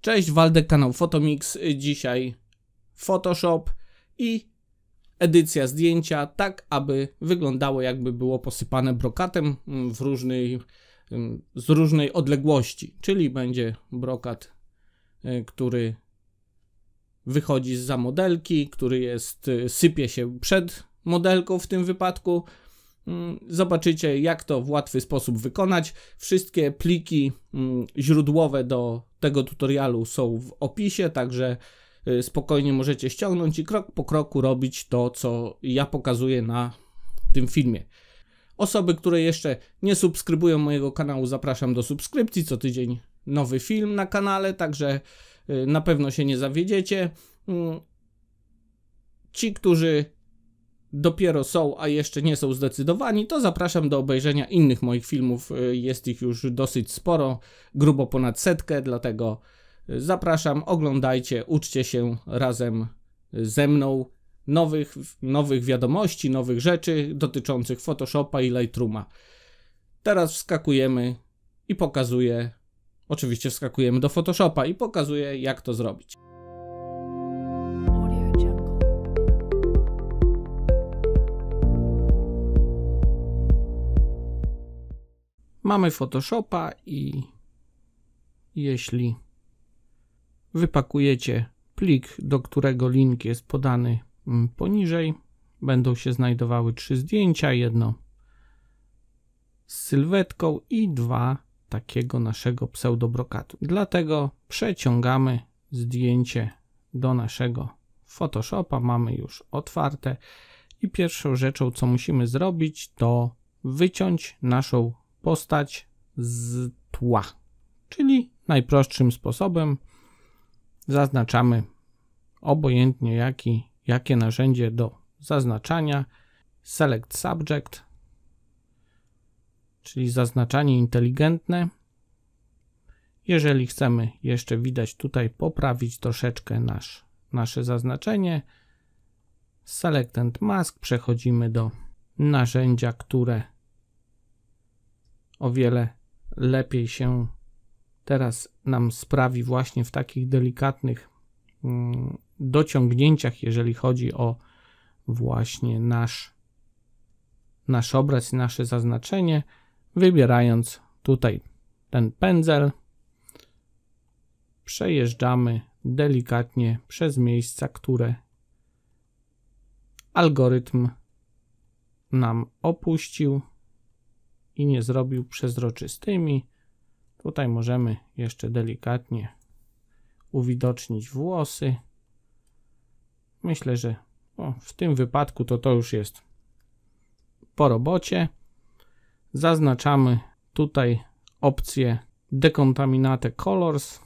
Cześć, Waldek, kanał Fotomix. Dzisiaj Photoshop i edycja zdjęcia, tak aby wyglądało jakby było posypane brokatem mm, w różnej, mm, z różnej odległości. Czyli będzie brokat, y, który wychodzi z za modelki, który jest, y, sypie się przed modelką w tym wypadku, Mm, zobaczycie, jak to w łatwy sposób wykonać. Wszystkie pliki mm, źródłowe do tego tutorialu są w opisie, także y, spokojnie możecie ściągnąć i krok po kroku robić to, co ja pokazuję na tym filmie. Osoby, które jeszcze nie subskrybują mojego kanału, zapraszam do subskrypcji. Co tydzień nowy film na kanale, także y, na pewno się nie zawiedziecie. Mm, ci, którzy dopiero są, a jeszcze nie są zdecydowani, to zapraszam do obejrzenia innych moich filmów. Y, Jest ich już dosyć sporo, grubo ponad setkę, dlatego y, zapraszam, oglądajcie, uczcie się razem y, ze mną nowych, nowych wiadomości, nowych rzeczy dotyczących Photoshopa i Lightrooma. Teraz wskakujemy i pokazuję, oczywiście wskakujemy do Photoshopa i pokazuję jak to zrobić. Mamy Photoshopa i jeśli wypakujecie plik, do którego link jest podany mm, poniżej, będą się znajdowały trzy zdjęcia, jedno z sylwetką i dwa takiego naszego pseudobrokatu. Dlatego przeciągamy zdjęcie do naszego Photoshopa, mamy już otwarte i pierwszą rzeczą, co musimy zrobić, to wyciąć naszą postać z tła. Czyli najprostszym sposobem zaznaczamy obojętnie jaki, jakie narzędzie do zaznaczania select subject, czyli zaznaczanie inteligentne. Jeżeli chcemy jeszcze widać tutaj poprawić troszeczkę nasz, nasze zaznaczenie, select and mask przechodzimy do narzędzia, które o wiele lepiej się teraz nam sprawi właśnie w takich delikatnych mm, dociągnięciach, jeżeli chodzi o właśnie nasz, nasz obraz i nasze zaznaczenie, wybierając tutaj ten pędzel, przejeżdżamy delikatnie przez miejsca, które algorytm nam opuścił i nie zrobił przezroczystymi. Tutaj możemy jeszcze delikatnie uwidocznić włosy. Myślę, że o, w tym wypadku to to już jest po robocie. Zaznaczamy tutaj opcję dekontaminate colors.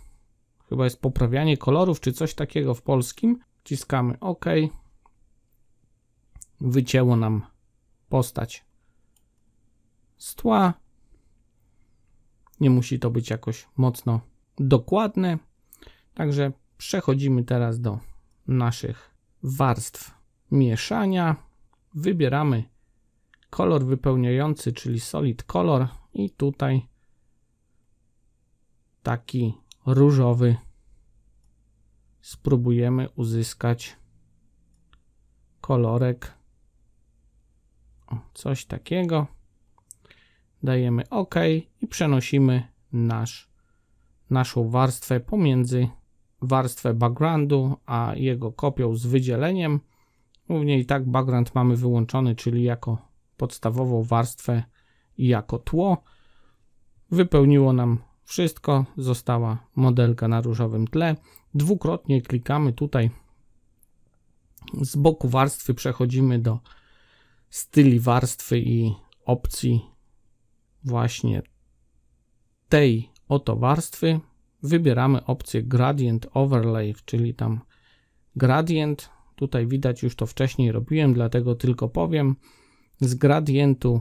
Chyba jest poprawianie kolorów czy coś takiego w polskim. Wciskamy OK. Wycięło nam postać z tła. Nie musi to być jakoś mocno dokładne. Także przechodzimy teraz do naszych warstw mieszania. Wybieramy kolor wypełniający, czyli solid color i tutaj taki różowy spróbujemy uzyskać kolorek o, coś takiego dajemy OK i przenosimy nasz, naszą warstwę pomiędzy warstwę backgroundu a jego kopią z wydzieleniem. Głównie i tak background mamy wyłączony, czyli jako podstawową warstwę i jako tło. Wypełniło nam wszystko, została modelka na różowym tle. Dwukrotnie klikamy tutaj z boku warstwy, przechodzimy do styli warstwy i opcji właśnie tej oto warstwy wybieramy opcję Gradient Overlay, czyli tam gradient. Tutaj widać, już to wcześniej robiłem, dlatego tylko powiem. Z gradientu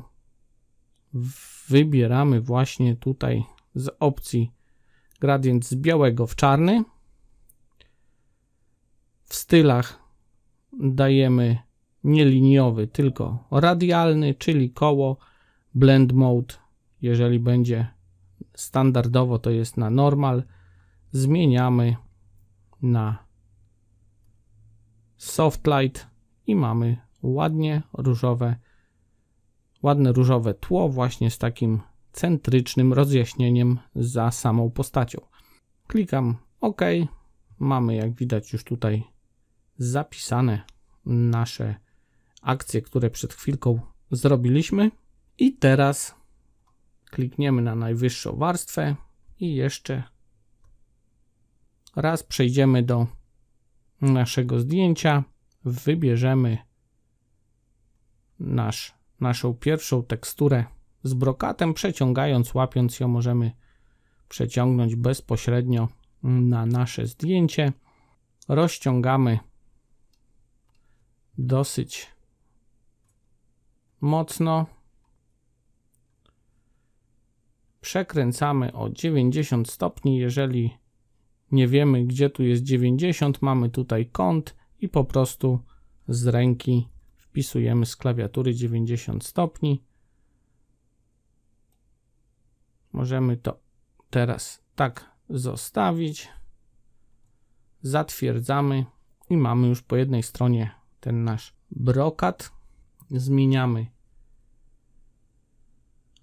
wybieramy właśnie tutaj z opcji gradient z białego w czarny. W stylach dajemy nie liniowy, tylko radialny, czyli koło, blend mode jeżeli będzie standardowo to jest na normal, zmieniamy na soft light i mamy ładnie różowe, ładne różowe tło właśnie z takim centrycznym rozjaśnieniem za samą postacią. Klikam OK. Mamy jak widać już tutaj zapisane nasze akcje, które przed chwilką zrobiliśmy. I teraz Klikniemy na najwyższą warstwę i jeszcze raz przejdziemy do naszego zdjęcia. Wybierzemy nasz, naszą pierwszą teksturę z brokatem, przeciągając, łapiąc ją możemy przeciągnąć bezpośrednio na nasze zdjęcie. Rozciągamy dosyć mocno przekręcamy o 90 stopni, jeżeli nie wiemy gdzie tu jest 90, mamy tutaj kąt i po prostu z ręki wpisujemy z klawiatury 90 stopni. Możemy to teraz tak zostawić. Zatwierdzamy i mamy już po jednej stronie ten nasz brokat. Zmieniamy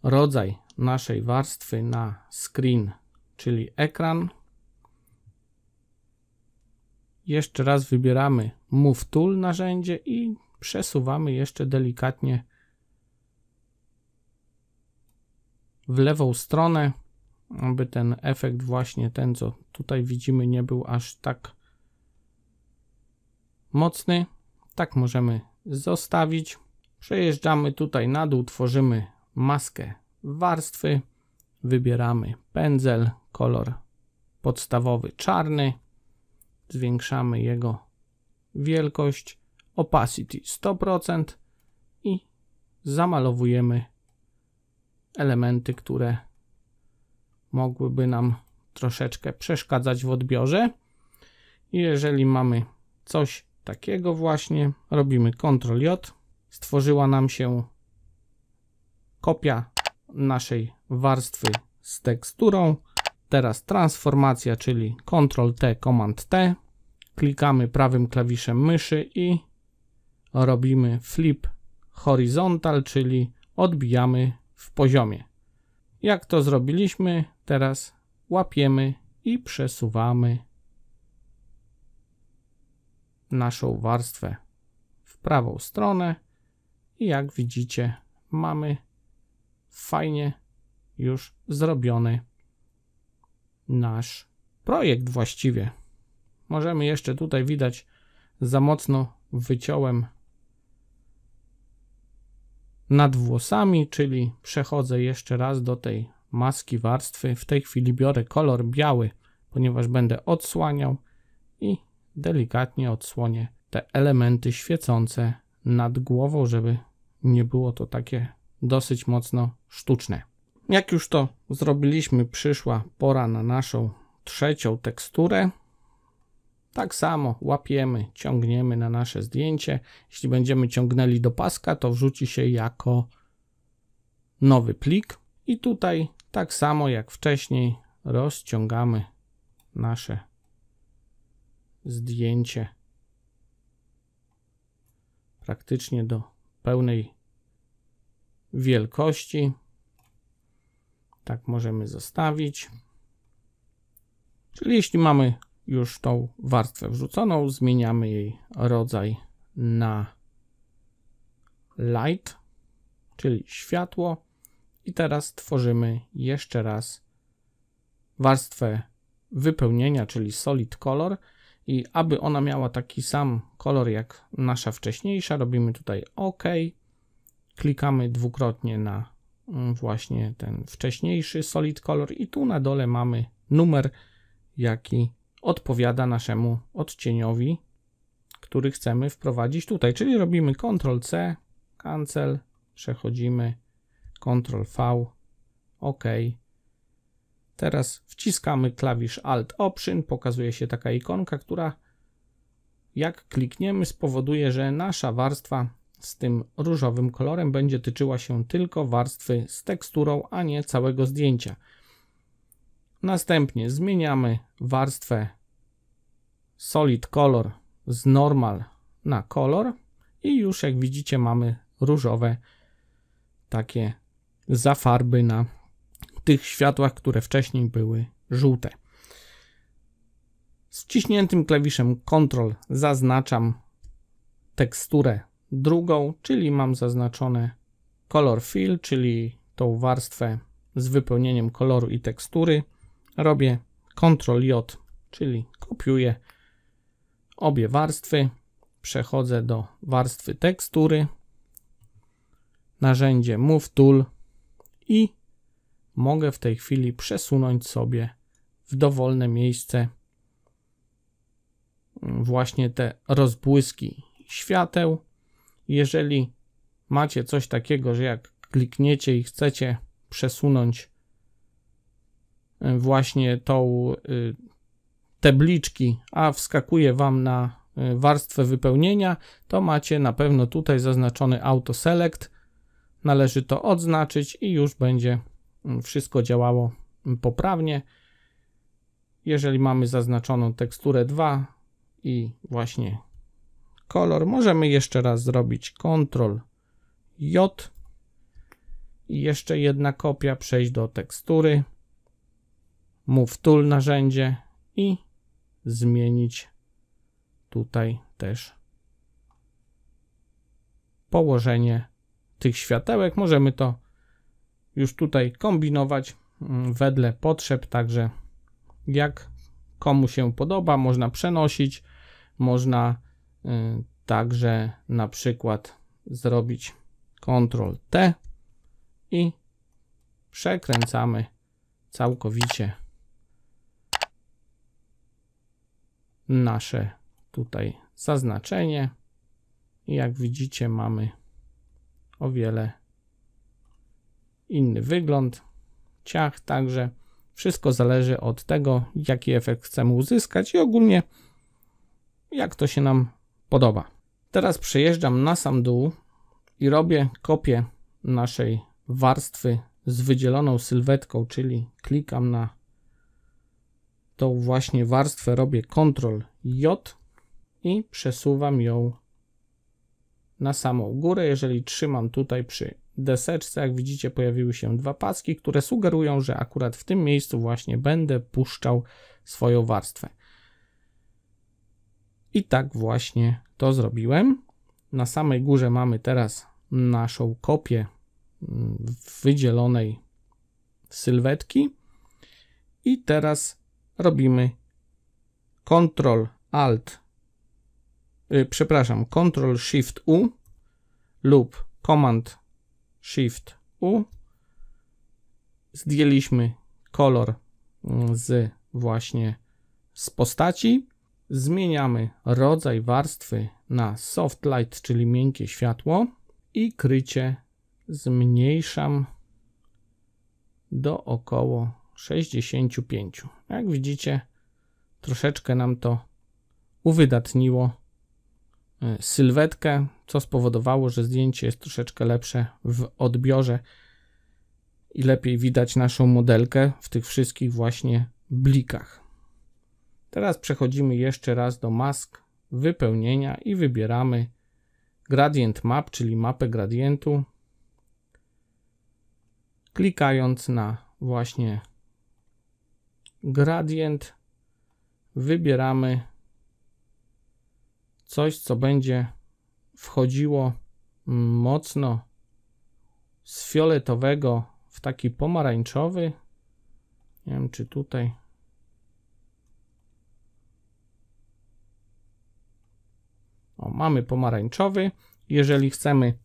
rodzaj naszej warstwy na screen, czyli ekran. Jeszcze raz wybieramy Move Tool narzędzie i przesuwamy jeszcze delikatnie w lewą stronę, aby ten efekt właśnie ten, co tutaj widzimy, nie był aż tak mocny. Tak możemy zostawić. Przejeżdżamy tutaj na dół, tworzymy maskę warstwy, wybieramy pędzel, kolor podstawowy czarny, zwiększamy jego wielkość, opacity 100% i zamalowujemy elementy, które mogłyby nam troszeczkę przeszkadzać w odbiorze. Jeżeli mamy coś takiego właśnie, robimy Ctrl J, stworzyła nam się kopia naszej warstwy z teksturą. Teraz transformacja, czyli Ctrl T, Command T. Klikamy prawym klawiszem myszy i robimy flip horizontal, czyli odbijamy w poziomie. Jak to zrobiliśmy, teraz łapiemy i przesuwamy naszą warstwę w prawą stronę i jak widzicie mamy fajnie już zrobiony nasz projekt właściwie. Możemy jeszcze tutaj widać za mocno wyciąłem nad włosami, czyli przechodzę jeszcze raz do tej maski warstwy. W tej chwili biorę kolor biały, ponieważ będę odsłaniał i delikatnie odsłonię te elementy świecące nad głową, żeby nie było to takie dosyć mocno sztuczne. Jak już to zrobiliśmy, przyszła pora na naszą trzecią teksturę. Tak samo łapiemy, ciągniemy na nasze zdjęcie. Jeśli będziemy ciągnęli do paska, to wrzuci się jako nowy plik. I tutaj tak samo jak wcześniej rozciągamy nasze zdjęcie praktycznie do pełnej wielkości. Tak możemy zostawić. Czyli jeśli mamy już tą warstwę wrzuconą, zmieniamy jej rodzaj na light, czyli światło. I teraz tworzymy jeszcze raz warstwę wypełnienia, czyli solid color. I aby ona miała taki sam kolor jak nasza wcześniejsza, robimy tutaj OK Klikamy dwukrotnie na mm, właśnie ten wcześniejszy solid color i tu na dole mamy numer, jaki odpowiada naszemu odcieniowi, który chcemy wprowadzić tutaj, czyli robimy Ctrl C, cancel, przechodzimy, Ctrl V, OK. Teraz wciskamy klawisz Alt Option, pokazuje się taka ikonka, która jak klikniemy spowoduje, że nasza warstwa z tym różowym kolorem będzie tyczyła się tylko warstwy z teksturą, a nie całego zdjęcia. Następnie zmieniamy warstwę Solid Color z Normal na Color i już jak widzicie mamy różowe takie zafarby na tych światłach, które wcześniej były żółte. Z wciśniętym klawiszem Ctrl zaznaczam teksturę drugą, czyli mam zaznaczone color fill, czyli tą warstwę z wypełnieniem koloru i tekstury. Robię Ctrl J, czyli kopiuję obie warstwy. Przechodzę do warstwy tekstury, narzędzie Move Tool i mogę w tej chwili przesunąć sobie w dowolne miejsce właśnie te rozbłyski świateł jeżeli macie coś takiego, że jak klikniecie i chcecie przesunąć y, właśnie tą y, tabliczki, a wskakuje Wam na y, warstwę wypełnienia, to macie na pewno tutaj zaznaczony auto select. Należy to odznaczyć i już będzie mm, wszystko działało mm, poprawnie. Jeżeli mamy zaznaczoną teksturę 2 i właśnie kolor. Możemy jeszcze raz zrobić Ctrl J i jeszcze jedna kopia, przejść do tekstury, Move Tool narzędzie i zmienić tutaj też położenie tych światełek. Możemy to już tutaj kombinować mm, wedle potrzeb, także jak komu się podoba, można przenosić, można Y, także na przykład zrobić Ctrl T i przekręcamy całkowicie nasze tutaj zaznaczenie. I jak widzicie mamy o wiele inny wygląd. Ciach, także wszystko zależy od tego, jaki efekt chcemy uzyskać i ogólnie jak to się nam podoba. Teraz przejeżdżam na sam dół i robię kopię naszej warstwy z wydzieloną sylwetką, czyli klikam na tą właśnie warstwę, robię Ctrl J i przesuwam ją na samą górę. Jeżeli trzymam tutaj przy deseczce, jak widzicie, pojawiły się dwa paski, które sugerują, że akurat w tym miejscu właśnie będę puszczał swoją warstwę. I tak właśnie to zrobiłem. Na samej górze mamy teraz naszą kopię mm, wydzielonej sylwetki. I teraz robimy Ctrl Alt, y, przepraszam, Ctrl Shift U lub Command Shift U. Zdjęliśmy kolor mm, z właśnie z postaci. Zmieniamy rodzaj warstwy na soft light, czyli miękkie światło i krycie zmniejszam do około 65. Jak widzicie, troszeczkę nam to uwydatniło e, sylwetkę, co spowodowało, że zdjęcie jest troszeczkę lepsze w odbiorze i lepiej widać naszą modelkę w tych wszystkich właśnie blikach. Teraz przechodzimy jeszcze raz do mask wypełnienia i wybieramy gradient map, czyli mapę gradientu. Klikając na właśnie gradient wybieramy coś, co będzie wchodziło mocno z fioletowego w taki pomarańczowy. Nie wiem, czy tutaj O, mamy pomarańczowy. Jeżeli chcemy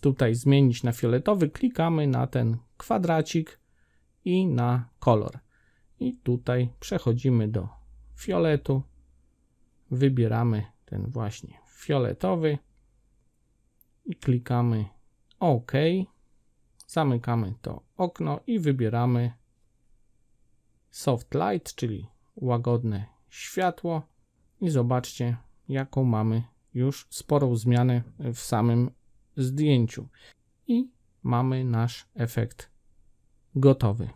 tutaj zmienić na fioletowy, klikamy na ten kwadracik i na kolor. I tutaj przechodzimy do fioletu. Wybieramy ten właśnie fioletowy i klikamy OK. Zamykamy to okno i wybieramy Soft Light, czyli łagodne światło. I zobaczcie, jaką mamy już sporą zmianę w samym zdjęciu. I mamy nasz efekt gotowy.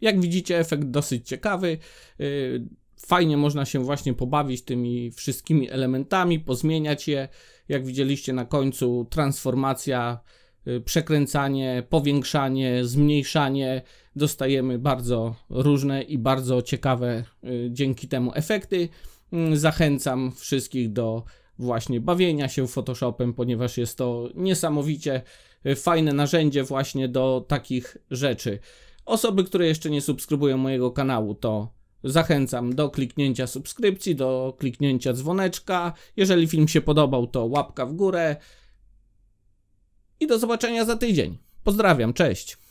Jak widzicie, efekt dosyć ciekawy. Y, fajnie można się właśnie pobawić tymi wszystkimi elementami, pozmieniać je. Jak widzieliście na końcu, transformacja, y, przekręcanie, powiększanie, zmniejszanie. Dostajemy bardzo różne i bardzo ciekawe y, dzięki temu efekty. Mm, zachęcam wszystkich do właśnie bawienia się Photoshopem, ponieważ jest to niesamowicie y, fajne narzędzie właśnie do takich rzeczy. Osoby, które jeszcze nie subskrybują mojego kanału, to zachęcam do kliknięcia subskrypcji, do kliknięcia dzwoneczka. Jeżeli film się podobał, to łapka w górę. I do zobaczenia za tydzień. Pozdrawiam, cześć.